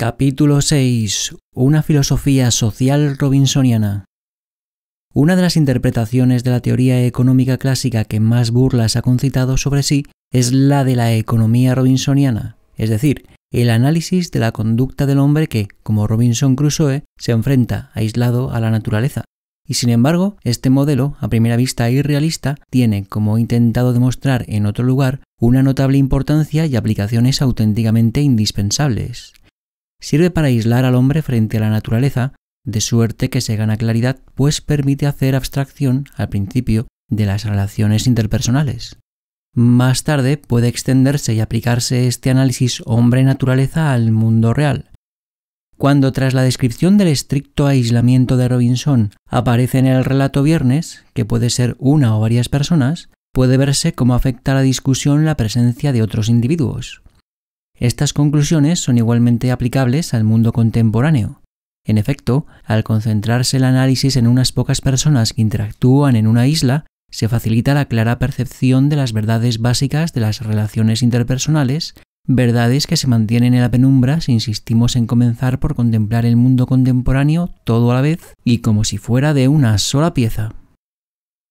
Capítulo 6. Una filosofía social robinsoniana. Una de las interpretaciones de la teoría económica clásica que más burlas ha concitado sobre sí es la de la economía robinsoniana, es decir, el análisis de la conducta del hombre que, como Robinson Crusoe, se enfrenta aislado a la naturaleza. Y sin embargo, este modelo, a primera vista irrealista, tiene, como he intentado demostrar en otro lugar, una notable importancia y aplicaciones auténticamente indispensables. Sirve para aislar al hombre frente a la naturaleza, de suerte que se gana claridad, pues permite hacer abstracción al principio de las relaciones interpersonales. Más tarde puede extenderse y aplicarse este análisis hombre-naturaleza al mundo real. Cuando tras la descripción del estricto aislamiento de Robinson aparece en el relato Viernes, que puede ser una o varias personas, puede verse cómo afecta a la discusión la presencia de otros individuos. Estas conclusiones son igualmente aplicables al mundo contemporáneo. En efecto, al concentrarse el análisis en unas pocas personas que interactúan en una isla, se facilita la clara percepción de las verdades básicas de las relaciones interpersonales, verdades que se mantienen en la penumbra si insistimos en comenzar por contemplar el mundo contemporáneo todo a la vez y como si fuera de una sola pieza.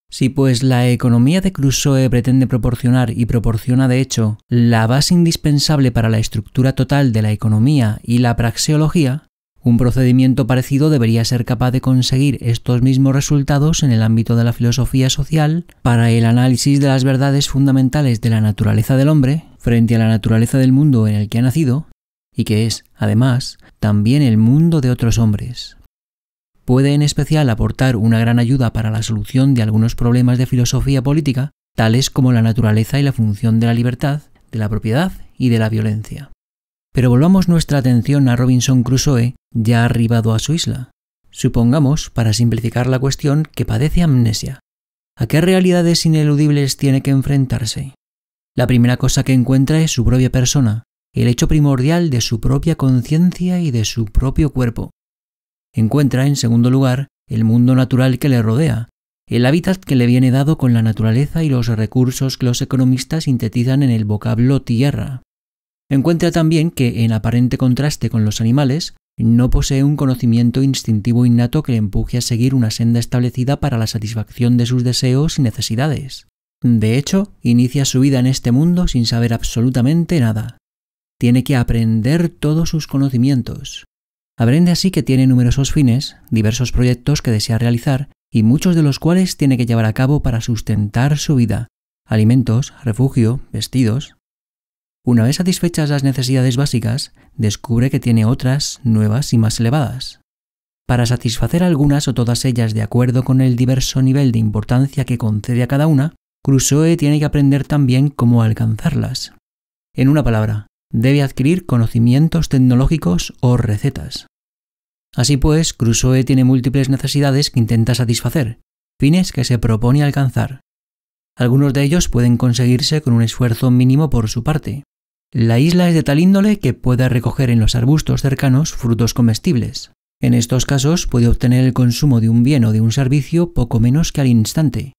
Si pues la economía de Crusoe pretende proporcionar y proporciona de hecho la base indispensable para la estructura total de la economía y la praxeología, un procedimiento parecido debería ser capaz de conseguir estos mismos resultados en el ámbito de la filosofía social para el análisis de las verdades fundamentales de la naturaleza del hombre frente a la naturaleza del mundo en el que ha nacido y que es, además, también el mundo de otros hombres puede en especial aportar una gran ayuda para la solución de algunos problemas de filosofía política, tales como la naturaleza y la función de la libertad, de la propiedad y de la violencia. Pero volvamos nuestra atención a Robinson Crusoe, ya arribado a su isla. Supongamos, para simplificar la cuestión, que padece amnesia. ¿A qué realidades ineludibles tiene que enfrentarse? La primera cosa que encuentra es su propia persona, el hecho primordial de su propia conciencia y de su propio cuerpo, Encuentra, en segundo lugar, el mundo natural que le rodea, el hábitat que le viene dado con la naturaleza y los recursos que los economistas sintetizan en el vocablo tierra. Encuentra también que, en aparente contraste con los animales, no posee un conocimiento instintivo innato que le empuje a seguir una senda establecida para la satisfacción de sus deseos y necesidades. De hecho, inicia su vida en este mundo sin saber absolutamente nada. Tiene que aprender todos sus conocimientos, Aprende así que tiene numerosos fines, diversos proyectos que desea realizar y muchos de los cuales tiene que llevar a cabo para sustentar su vida, alimentos, refugio, vestidos. Una vez satisfechas las necesidades básicas, descubre que tiene otras, nuevas y más elevadas. Para satisfacer algunas o todas ellas de acuerdo con el diverso nivel de importancia que concede a cada una, Crusoe tiene que aprender también cómo alcanzarlas. En una palabra, debe adquirir conocimientos tecnológicos o recetas. Así pues, Crusoe tiene múltiples necesidades que intenta satisfacer, fines que se propone alcanzar. Algunos de ellos pueden conseguirse con un esfuerzo mínimo por su parte. La isla es de tal índole que puede recoger en los arbustos cercanos frutos comestibles. En estos casos puede obtener el consumo de un bien o de un servicio poco menos que al instante,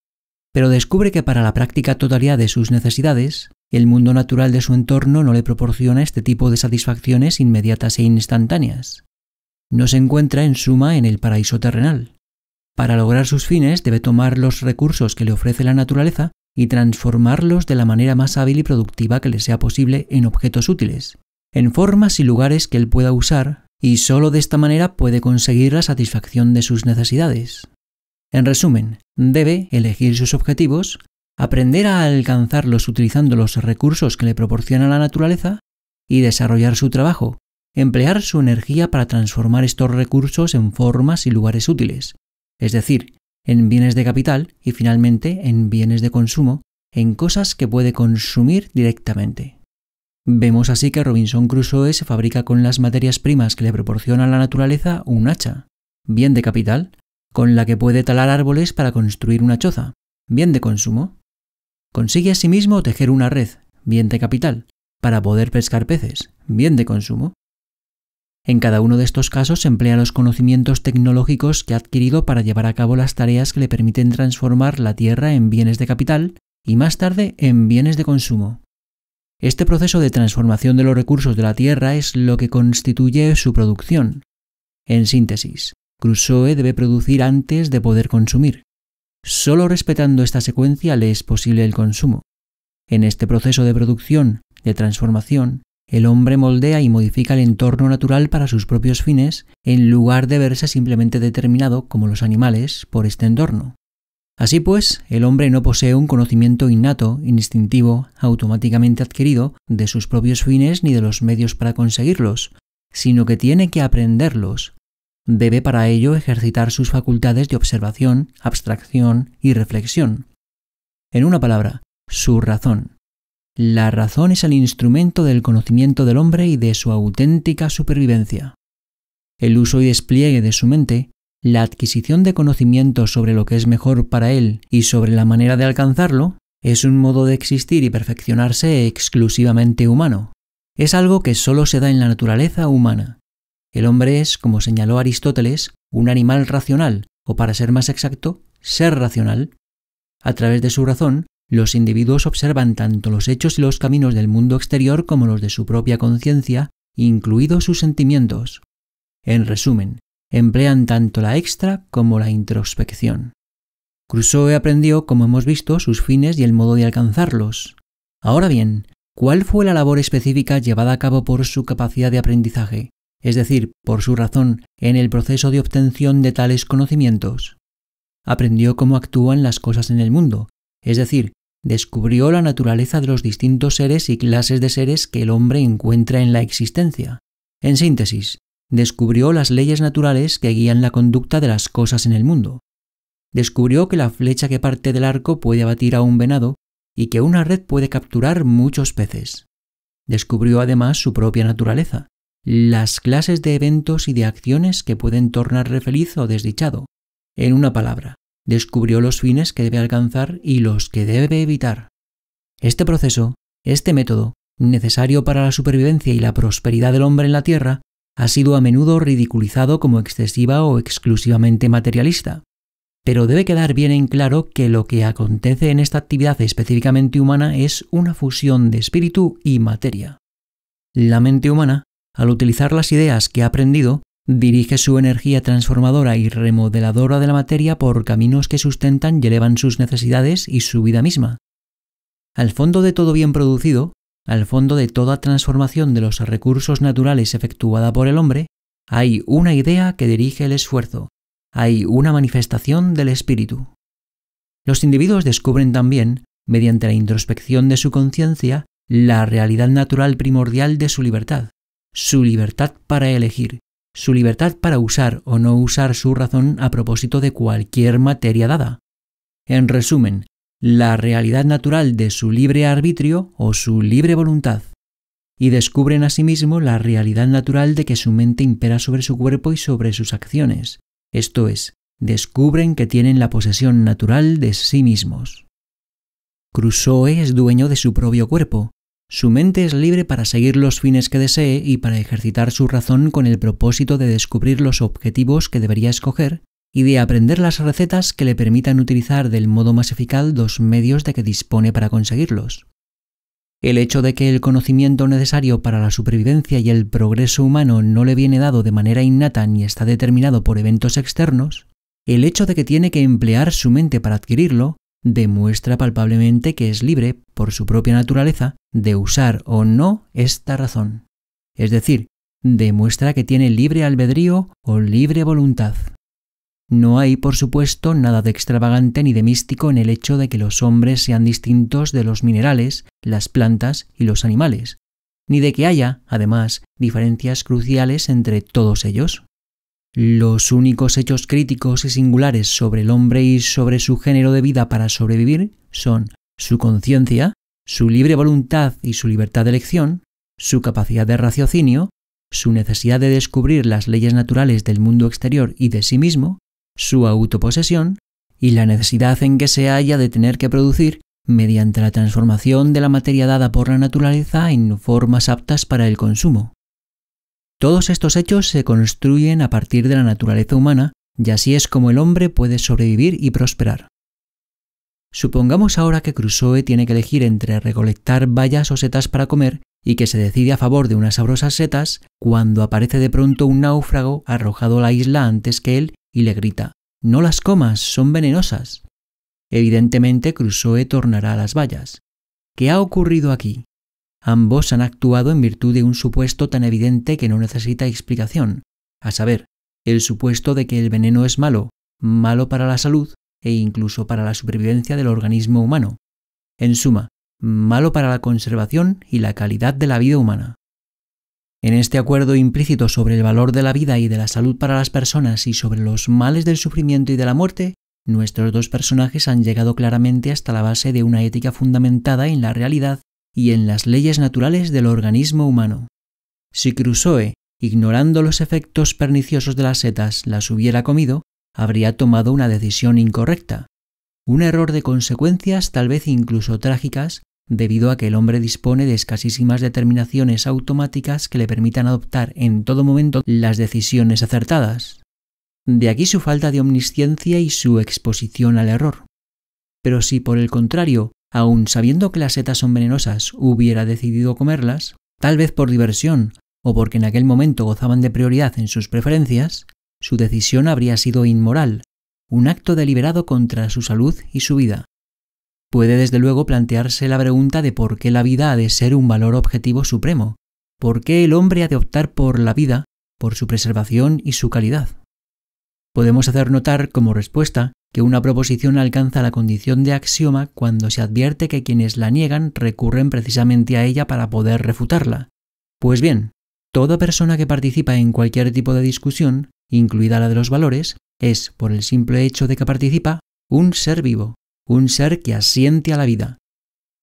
pero descubre que para la práctica totalidad de sus necesidades, el mundo natural de su entorno no le proporciona este tipo de satisfacciones inmediatas e instantáneas no se encuentra en suma en el paraíso terrenal. Para lograr sus fines debe tomar los recursos que le ofrece la naturaleza y transformarlos de la manera más hábil y productiva que le sea posible en objetos útiles, en formas y lugares que él pueda usar, y sólo de esta manera puede conseguir la satisfacción de sus necesidades. En resumen, debe elegir sus objetivos, aprender a alcanzarlos utilizando los recursos que le proporciona la naturaleza y desarrollar su trabajo, emplear su energía para transformar estos recursos en formas y lugares útiles, es decir, en bienes de capital y finalmente en bienes de consumo, en cosas que puede consumir directamente. Vemos así que Robinson Crusoe se fabrica con las materias primas que le proporciona la naturaleza un hacha, bien de capital, con la que puede talar árboles para construir una choza, bien de consumo. Consigue asimismo tejer una red, bien de capital, para poder pescar peces, bien de consumo. En cada uno de estos casos emplea los conocimientos tecnológicos que ha adquirido para llevar a cabo las tareas que le permiten transformar la tierra en bienes de capital y más tarde en bienes de consumo. Este proceso de transformación de los recursos de la tierra es lo que constituye su producción. En síntesis, Crusoe debe producir antes de poder consumir. Solo respetando esta secuencia le es posible el consumo. En este proceso de producción, de transformación, el hombre moldea y modifica el entorno natural para sus propios fines, en lugar de verse simplemente determinado, como los animales, por este entorno. Así pues, el hombre no posee un conocimiento innato, instintivo, automáticamente adquirido, de sus propios fines ni de los medios para conseguirlos, sino que tiene que aprenderlos. Debe para ello ejercitar sus facultades de observación, abstracción y reflexión. En una palabra, su razón. La razón es el instrumento del conocimiento del hombre y de su auténtica supervivencia. El uso y despliegue de su mente, la adquisición de conocimiento sobre lo que es mejor para él y sobre la manera de alcanzarlo, es un modo de existir y perfeccionarse exclusivamente humano. Es algo que solo se da en la naturaleza humana. El hombre es, como señaló Aristóteles, un animal racional, o para ser más exacto, ser racional. A través de su razón, los individuos observan tanto los hechos y los caminos del mundo exterior como los de su propia conciencia, incluidos sus sentimientos. En resumen, emplean tanto la extra como la introspección. Crusoe aprendió, como hemos visto, sus fines y el modo de alcanzarlos. Ahora bien, ¿cuál fue la labor específica llevada a cabo por su capacidad de aprendizaje, es decir, por su razón en el proceso de obtención de tales conocimientos? Aprendió cómo actúan las cosas en el mundo, es decir, descubrió la naturaleza de los distintos seres y clases de seres que el hombre encuentra en la existencia. En síntesis, descubrió las leyes naturales que guían la conducta de las cosas en el mundo. Descubrió que la flecha que parte del arco puede abatir a un venado y que una red puede capturar muchos peces. Descubrió además su propia naturaleza, las clases de eventos y de acciones que pueden tornarle feliz o desdichado. En una palabra, descubrió los fines que debe alcanzar y los que debe evitar. Este proceso, este método, necesario para la supervivencia y la prosperidad del hombre en la Tierra, ha sido a menudo ridiculizado como excesiva o exclusivamente materialista. Pero debe quedar bien en claro que lo que acontece en esta actividad específicamente humana es una fusión de espíritu y materia. La mente humana, al utilizar las ideas que ha aprendido, Dirige su energía transformadora y remodeladora de la materia por caminos que sustentan y elevan sus necesidades y su vida misma. Al fondo de todo bien producido, al fondo de toda transformación de los recursos naturales efectuada por el hombre, hay una idea que dirige el esfuerzo, hay una manifestación del espíritu. Los individuos descubren también, mediante la introspección de su conciencia, la realidad natural primordial de su libertad, su libertad para elegir, su libertad para usar o no usar su razón a propósito de cualquier materia dada. En resumen, la realidad natural de su libre arbitrio o su libre voluntad, y descubren asimismo la realidad natural de que su mente impera sobre su cuerpo y sobre sus acciones, esto es, descubren que tienen la posesión natural de sí mismos. Crusoe es dueño de su propio cuerpo, su mente es libre para seguir los fines que desee y para ejercitar su razón con el propósito de descubrir los objetivos que debería escoger y de aprender las recetas que le permitan utilizar del modo más eficaz los medios de que dispone para conseguirlos. El hecho de que el conocimiento necesario para la supervivencia y el progreso humano no le viene dado de manera innata ni está determinado por eventos externos, el hecho de que tiene que emplear su mente para adquirirlo, demuestra palpablemente que es libre, por su propia naturaleza, de usar o no esta razón. Es decir, demuestra que tiene libre albedrío o libre voluntad. No hay, por supuesto, nada de extravagante ni de místico en el hecho de que los hombres sean distintos de los minerales, las plantas y los animales, ni de que haya, además, diferencias cruciales entre todos ellos. Los únicos hechos críticos y singulares sobre el hombre y sobre su género de vida para sobrevivir son su conciencia, su libre voluntad y su libertad de elección, su capacidad de raciocinio, su necesidad de descubrir las leyes naturales del mundo exterior y de sí mismo, su autoposesión y la necesidad en que se halla de tener que producir, mediante la transformación de la materia dada por la naturaleza en formas aptas para el consumo. Todos estos hechos se construyen a partir de la naturaleza humana y así es como el hombre puede sobrevivir y prosperar. Supongamos ahora que Crusoe tiene que elegir entre recolectar bayas o setas para comer y que se decide a favor de unas sabrosas setas cuando aparece de pronto un náufrago arrojado a la isla antes que él y le grita No las comas, son venenosas. Evidentemente Crusoe tornará a las vallas. ¿Qué ha ocurrido aquí? Ambos han actuado en virtud de un supuesto tan evidente que no necesita explicación, a saber, el supuesto de que el veneno es malo, malo para la salud e incluso para la supervivencia del organismo humano. En suma, malo para la conservación y la calidad de la vida humana. En este acuerdo implícito sobre el valor de la vida y de la salud para las personas y sobre los males del sufrimiento y de la muerte, nuestros dos personajes han llegado claramente hasta la base de una ética fundamentada en la realidad y en las leyes naturales del organismo humano. Si Crusoe, ignorando los efectos perniciosos de las setas, las hubiera comido, habría tomado una decisión incorrecta, un error de consecuencias tal vez incluso trágicas, debido a que el hombre dispone de escasísimas determinaciones automáticas que le permitan adoptar en todo momento las decisiones acertadas. De aquí su falta de omnisciencia y su exposición al error. Pero si por el contrario aun sabiendo que las setas son venenosas, hubiera decidido comerlas, tal vez por diversión o porque en aquel momento gozaban de prioridad en sus preferencias, su decisión habría sido inmoral, un acto deliberado contra su salud y su vida. Puede desde luego plantearse la pregunta de por qué la vida ha de ser un valor objetivo supremo, por qué el hombre ha de optar por la vida, por su preservación y su calidad. Podemos hacer notar como respuesta que una proposición alcanza la condición de axioma cuando se advierte que quienes la niegan recurren precisamente a ella para poder refutarla. Pues bien, toda persona que participa en cualquier tipo de discusión, incluida la de los valores, es, por el simple hecho de que participa, un ser vivo, un ser que asiente a la vida.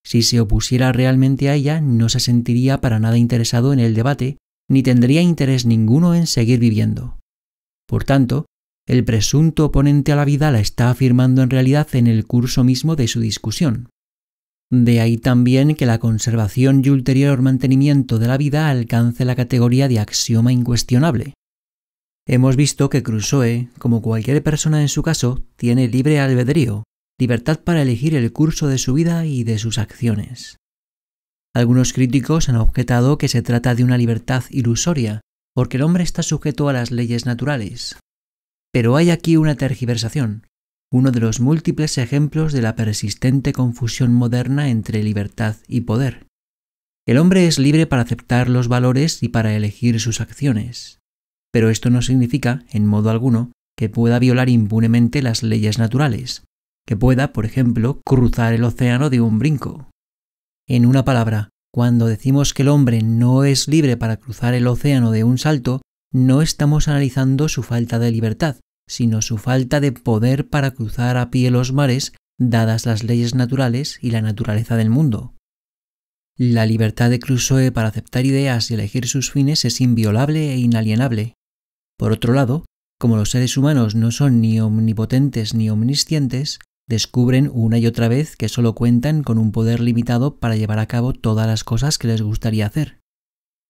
Si se opusiera realmente a ella, no se sentiría para nada interesado en el debate, ni tendría interés ninguno en seguir viviendo. Por tanto, el presunto oponente a la vida la está afirmando en realidad en el curso mismo de su discusión. De ahí también que la conservación y ulterior mantenimiento de la vida alcance la categoría de axioma incuestionable. Hemos visto que Crusoe, como cualquier persona en su caso, tiene libre albedrío, libertad para elegir el curso de su vida y de sus acciones. Algunos críticos han objetado que se trata de una libertad ilusoria, porque el hombre está sujeto a las leyes naturales, pero hay aquí una tergiversación, uno de los múltiples ejemplos de la persistente confusión moderna entre libertad y poder. El hombre es libre para aceptar los valores y para elegir sus acciones, pero esto no significa, en modo alguno, que pueda violar impunemente las leyes naturales, que pueda, por ejemplo, cruzar el océano de un brinco. En una palabra, cuando decimos que el hombre no es libre para cruzar el océano de un salto, no estamos analizando su falta de libertad, sino su falta de poder para cruzar a pie los mares dadas las leyes naturales y la naturaleza del mundo. La libertad de Crusoe para aceptar ideas y elegir sus fines es inviolable e inalienable. Por otro lado, como los seres humanos no son ni omnipotentes ni omniscientes, descubren una y otra vez que solo cuentan con un poder limitado para llevar a cabo todas las cosas que les gustaría hacer.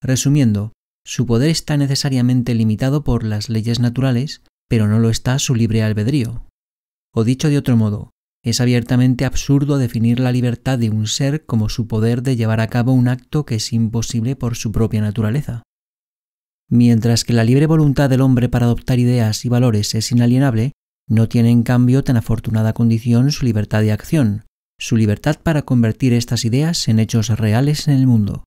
Resumiendo, su poder está necesariamente limitado por las leyes naturales pero no lo está su libre albedrío. O dicho de otro modo, es abiertamente absurdo definir la libertad de un ser como su poder de llevar a cabo un acto que es imposible por su propia naturaleza. Mientras que la libre voluntad del hombre para adoptar ideas y valores es inalienable, no tiene en cambio tan afortunada condición su libertad de acción, su libertad para convertir estas ideas en hechos reales en el mundo.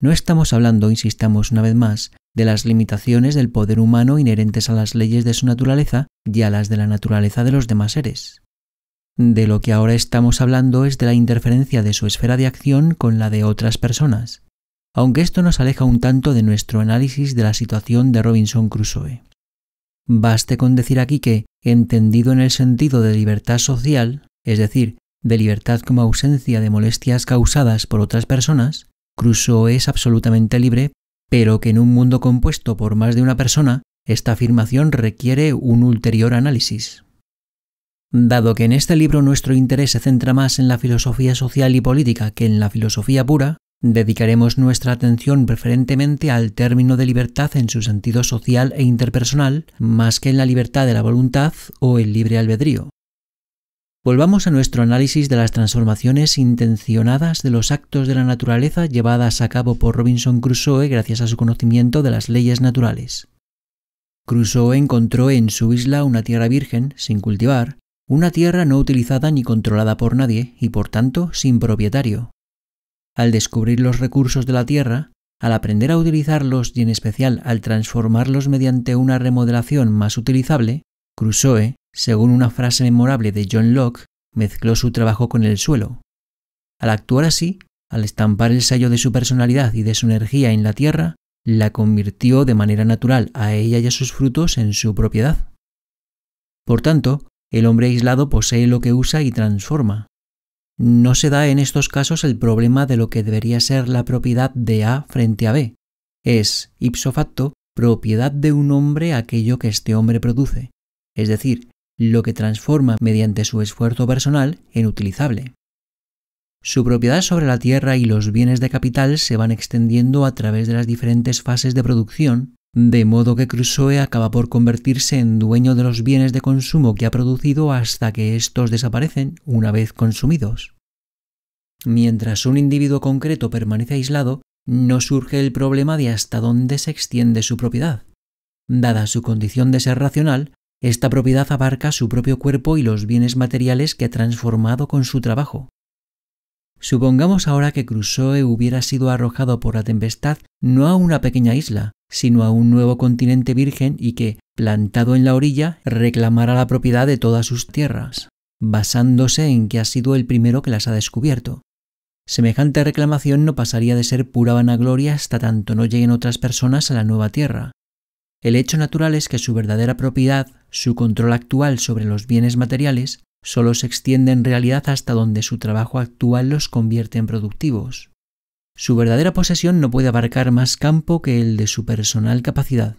No estamos hablando, insistamos una vez más, de las limitaciones del poder humano inherentes a las leyes de su naturaleza y a las de la naturaleza de los demás seres. De lo que ahora estamos hablando es de la interferencia de su esfera de acción con la de otras personas, aunque esto nos aleja un tanto de nuestro análisis de la situación de Robinson Crusoe. Baste con decir aquí que, entendido en el sentido de libertad social, es decir, de libertad como ausencia de molestias causadas por otras personas, Crusoe es absolutamente libre, pero que en un mundo compuesto por más de una persona, esta afirmación requiere un ulterior análisis. Dado que en este libro nuestro interés se centra más en la filosofía social y política que en la filosofía pura, dedicaremos nuestra atención preferentemente al término de libertad en su sentido social e interpersonal, más que en la libertad de la voluntad o el libre albedrío. Volvamos a nuestro análisis de las transformaciones intencionadas de los actos de la naturaleza llevadas a cabo por Robinson Crusoe gracias a su conocimiento de las leyes naturales. Crusoe encontró en su isla una tierra virgen, sin cultivar, una tierra no utilizada ni controlada por nadie y por tanto sin propietario. Al descubrir los recursos de la tierra, al aprender a utilizarlos y en especial al transformarlos mediante una remodelación más utilizable, Crusoe según una frase memorable de John Locke, mezcló su trabajo con el suelo. Al actuar así, al estampar el sello de su personalidad y de su energía en la tierra, la convirtió de manera natural a ella y a sus frutos en su propiedad. Por tanto, el hombre aislado posee lo que usa y transforma. No se da en estos casos el problema de lo que debería ser la propiedad de A frente a B. Es, ipso facto, propiedad de un hombre aquello que este hombre produce, es decir, lo que transforma mediante su esfuerzo personal en utilizable. Su propiedad sobre la tierra y los bienes de capital se van extendiendo a través de las diferentes fases de producción, de modo que Crusoe acaba por convertirse en dueño de los bienes de consumo que ha producido hasta que estos desaparecen una vez consumidos. Mientras un individuo concreto permanece aislado, no surge el problema de hasta dónde se extiende su propiedad. Dada su condición de ser racional, esta propiedad abarca su propio cuerpo y los bienes materiales que ha transformado con su trabajo. Supongamos ahora que Crusoe hubiera sido arrojado por la tempestad no a una pequeña isla, sino a un nuevo continente virgen y que, plantado en la orilla, reclamara la propiedad de todas sus tierras, basándose en que ha sido el primero que las ha descubierto. Semejante reclamación no pasaría de ser pura vanagloria hasta tanto no lleguen otras personas a la nueva tierra, el hecho natural es que su verdadera propiedad, su control actual sobre los bienes materiales, solo se extiende en realidad hasta donde su trabajo actual los convierte en productivos. Su verdadera posesión no puede abarcar más campo que el de su personal capacidad.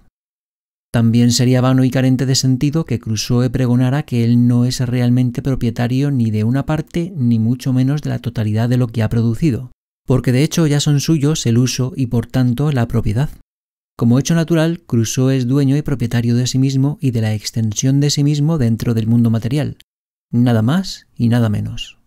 También sería vano y carente de sentido que Crusoe pregonara que él no es realmente propietario ni de una parte ni mucho menos de la totalidad de lo que ha producido, porque de hecho ya son suyos el uso y por tanto la propiedad. Como hecho natural, Crusoe es dueño y propietario de sí mismo y de la extensión de sí mismo dentro del mundo material. Nada más y nada menos.